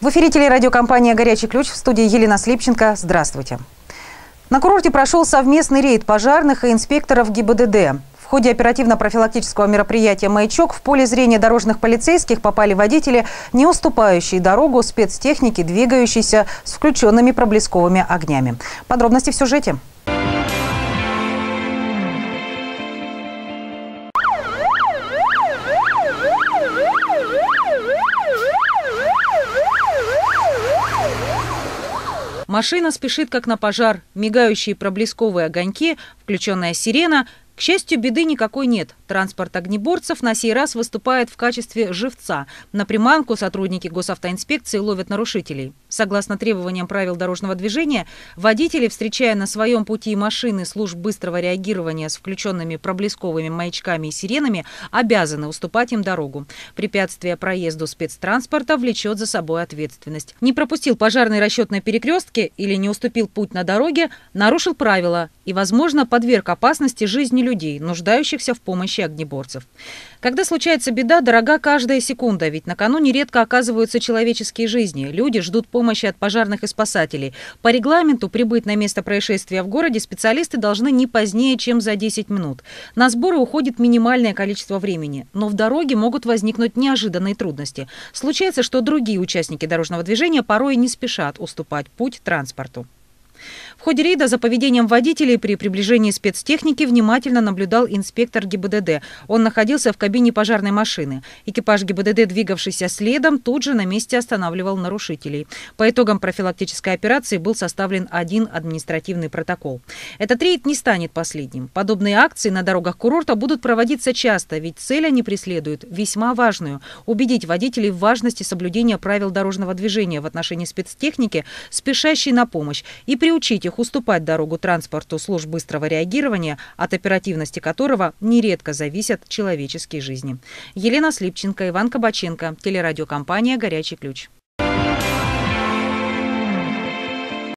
В эфире телерадиокомпания «Горячий ключ» в студии Елена Слипченко. Здравствуйте. На курорте прошел совместный рейд пожарных и инспекторов ГИБДД. В ходе оперативно-профилактического мероприятия «Маячок» в поле зрения дорожных полицейских попали водители, не уступающие дорогу спецтехники, двигающейся с включенными проблесковыми огнями. Подробности в сюжете. Машина спешит, как на пожар. Мигающие проблесковые огоньки, включенная сирена, к счастью, беды никакой нет. Транспорт огнеборцев на сей раз выступает в качестве живца. На приманку сотрудники госавтоинспекции ловят нарушителей. Согласно требованиям правил дорожного движения, водители, встречая на своем пути машины служб быстрого реагирования с включенными проблесковыми маячками и сиренами, обязаны уступать им дорогу. Препятствие проезду спецтранспорта влечет за собой ответственность. Не пропустил пожарный расчет на перекрестке или не уступил путь на дороге, нарушил правила и, возможно, подверг опасности жизни людей, нуждающихся в помощи огнеборцев. Когда случается беда, дорога каждая секунда, ведь на кону нередко оказываются человеческие жизни. Люди ждут помощи от пожарных и спасателей. По регламенту прибыть на место происшествия в городе специалисты должны не позднее, чем за 10 минут. На сборы уходит минимальное количество времени, но в дороге могут возникнуть неожиданные трудности. Случается, что другие участники дорожного движения порой не спешат уступать путь транспорту. В ходе рейда за поведением водителей при приближении спецтехники внимательно наблюдал инспектор ГИБДД. Он находился в кабине пожарной машины. Экипаж ГИБДД, двигавшийся следом, тут же на месте останавливал нарушителей. По итогам профилактической операции был составлен один административный протокол. Этот рейд не станет последним. Подобные акции на дорогах курорта будут проводиться часто, ведь цель они преследуют весьма важную – убедить водителей в важности соблюдения правил дорожного движения в отношении спецтехники, спешащей на помощь, и при приучить их уступать дорогу транспорту служб быстрого реагирования, от оперативности которого нередко зависят человеческие жизни. Елена Слипченко, Иван Кабаченко, телерадиокомпания «Горячий ключ».